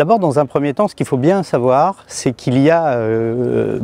D'abord, dans un premier temps, ce qu'il faut bien savoir, c'est qu'il y a euh,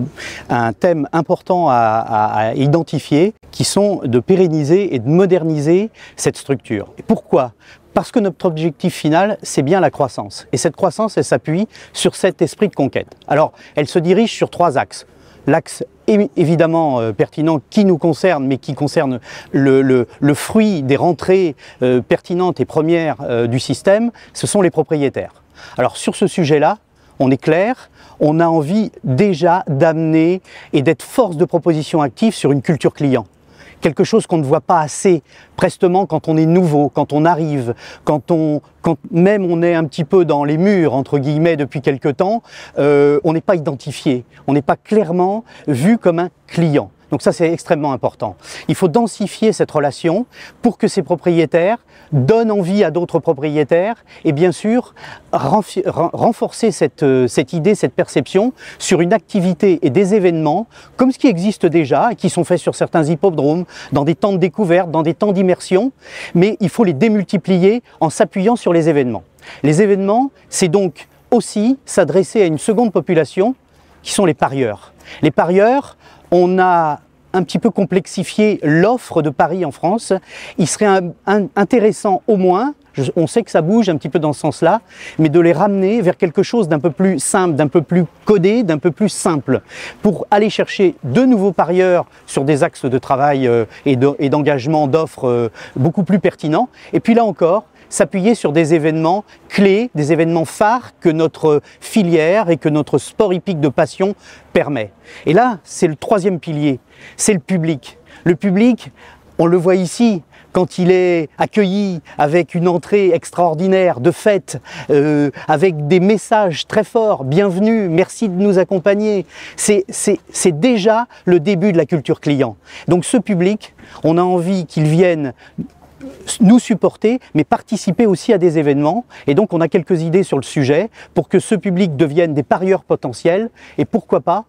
un thème important à, identifier, qui sont de pérenniser et de moderniser cette structure. pourquoi parce que notre objectif final, c'est bien la croissance. Et cette croissance, elle s'appuie sur cet esprit de conquête. Alors, elle se dirige sur trois axes. L'axe évidemment euh, pertinent qui nous concerne, mais qui concerne le, fruit des rentrées euh, pertinentes et premières du système, ce sont les propriétaires. Alors sur ce sujet-là, on est clair, on a envie déjà d'amener et d'être force de proposition active sur une culture client. Quelque chose qu'on ne voit pas assez prestement quand on est nouveau, quand on arrive, quand, on, même on est un petit peu dans les murs, entre guillemets, depuis quelque temps, euh, on n'est pas identifié, on n'est pas clairement vu comme un client. Donc ça, c'est extrêmement important. Il faut densifier cette relation pour que ces propriétaires donnent envie à d'autres propriétaires et bien sûr renforcer cette, euh, cette, idée, cette perception sur une activité et des événements comme ce qui existe déjà et qui sont faits sur certains hippodromes, dans des temps de découverte, dans des temps d'immersion, mais il faut les démultiplier en s'appuyant sur les événements. Les événements, c'est donc aussi s'adresser à une seconde population qui sont les parieurs. Les parieurs, on a un petit peu complexifié l'offre de Paris en France, il serait intéressant au moins on sait que ça bouge un petit peu dans ce sens-là, mais de les ramener vers quelque chose d'un peu plus simple, d'un peu plus codé, d'un peu plus simple, pour aller chercher de nouveaux parieurs sur des axes de travail euh, et d'engagement d'offres euh, beaucoup plus pertinents. Et puis là encore, s'appuyer sur des événements clés, des événements phares que notre filière et que notre sport hippique de passion permet. Et là, c'est le troisième pilier, c'est le public. Le public on le voit ici, quand il est accueilli avec une entrée extraordinaire de fête, euh, avec des messages très forts, bienvenue, merci de nous accompagner, c'est déjà le début de la culture client. Donc ce public, on a envie qu'il vienne nous supporter, mais participer aussi à des événements. Et donc, on a quelques idées sur le sujet pour que ce public devienne des parieurs potentiels et pourquoi pas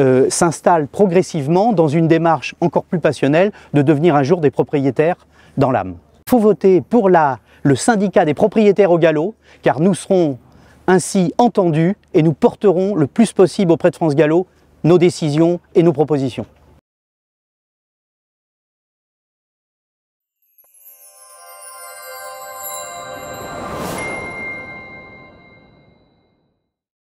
euh, s'installe progressivement dans une démarche encore plus passionnelle de devenir un jour des propriétaires dans l'âme. Il faut voter pour là le syndicat des propriétaires au galop, car nous serons ainsi entendus et nous porterons le plus possible auprès de France Gallo nos décisions et nos propositions.